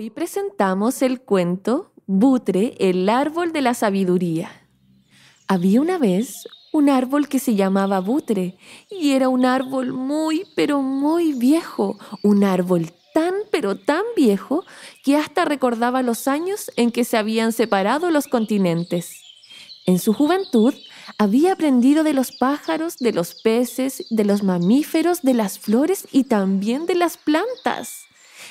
Hoy presentamos el cuento Butre, el árbol de la sabiduría. Había una vez un árbol que se llamaba Butre y era un árbol muy, pero muy viejo, un árbol tan, pero tan viejo que hasta recordaba los años en que se habían separado los continentes. En su juventud había aprendido de los pájaros, de los peces, de los mamíferos, de las flores y también de las plantas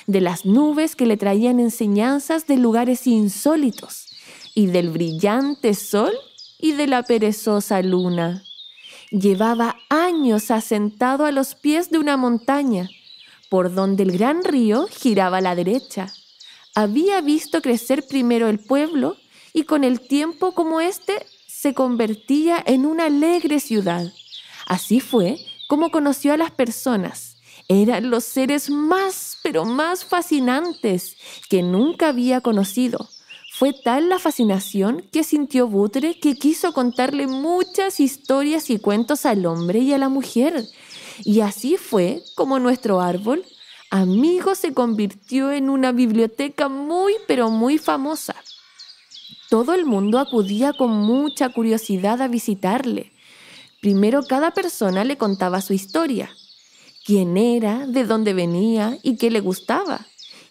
de las nubes que le traían enseñanzas de lugares insólitos, y del brillante sol y de la perezosa luna. Llevaba años asentado a los pies de una montaña, por donde el gran río giraba a la derecha. Había visto crecer primero el pueblo y con el tiempo como éste se convertía en una alegre ciudad. Así fue como conoció a las personas, eran los seres más, pero más fascinantes que nunca había conocido. Fue tal la fascinación que sintió Butre que quiso contarle muchas historias y cuentos al hombre y a la mujer. Y así fue como nuestro árbol amigo se convirtió en una biblioteca muy, pero muy famosa. Todo el mundo acudía con mucha curiosidad a visitarle. Primero cada persona le contaba su historia quién era, de dónde venía y qué le gustaba.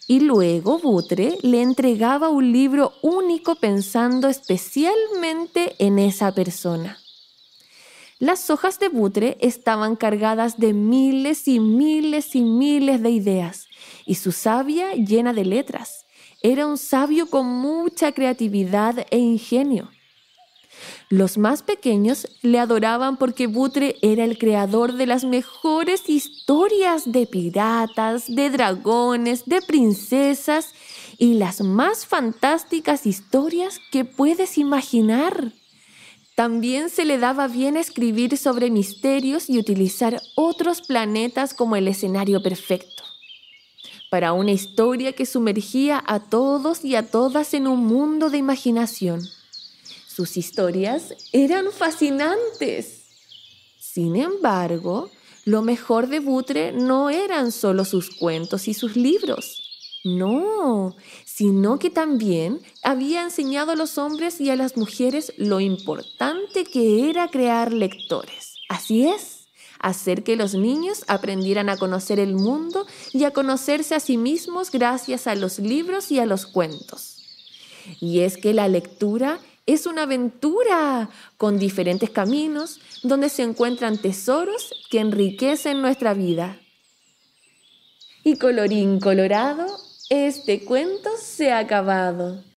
Y luego Butre le entregaba un libro único pensando especialmente en esa persona. Las hojas de Butre estaban cargadas de miles y miles y miles de ideas y su sabia llena de letras. Era un sabio con mucha creatividad e ingenio los más pequeños le adoraban porque Butre era el creador de las mejores historias de piratas, de dragones, de princesas y las más fantásticas historias que puedes imaginar. También se le daba bien escribir sobre misterios y utilizar otros planetas como el escenario perfecto. Para una historia que sumergía a todos y a todas en un mundo de imaginación. Sus historias eran fascinantes. Sin embargo, lo mejor de Butre no eran solo sus cuentos y sus libros. No, sino que también había enseñado a los hombres y a las mujeres lo importante que era crear lectores. Así es, hacer que los niños aprendieran a conocer el mundo y a conocerse a sí mismos gracias a los libros y a los cuentos. Y es que la lectura es una aventura con diferentes caminos donde se encuentran tesoros que enriquecen nuestra vida. Y colorín colorado, este cuento se ha acabado.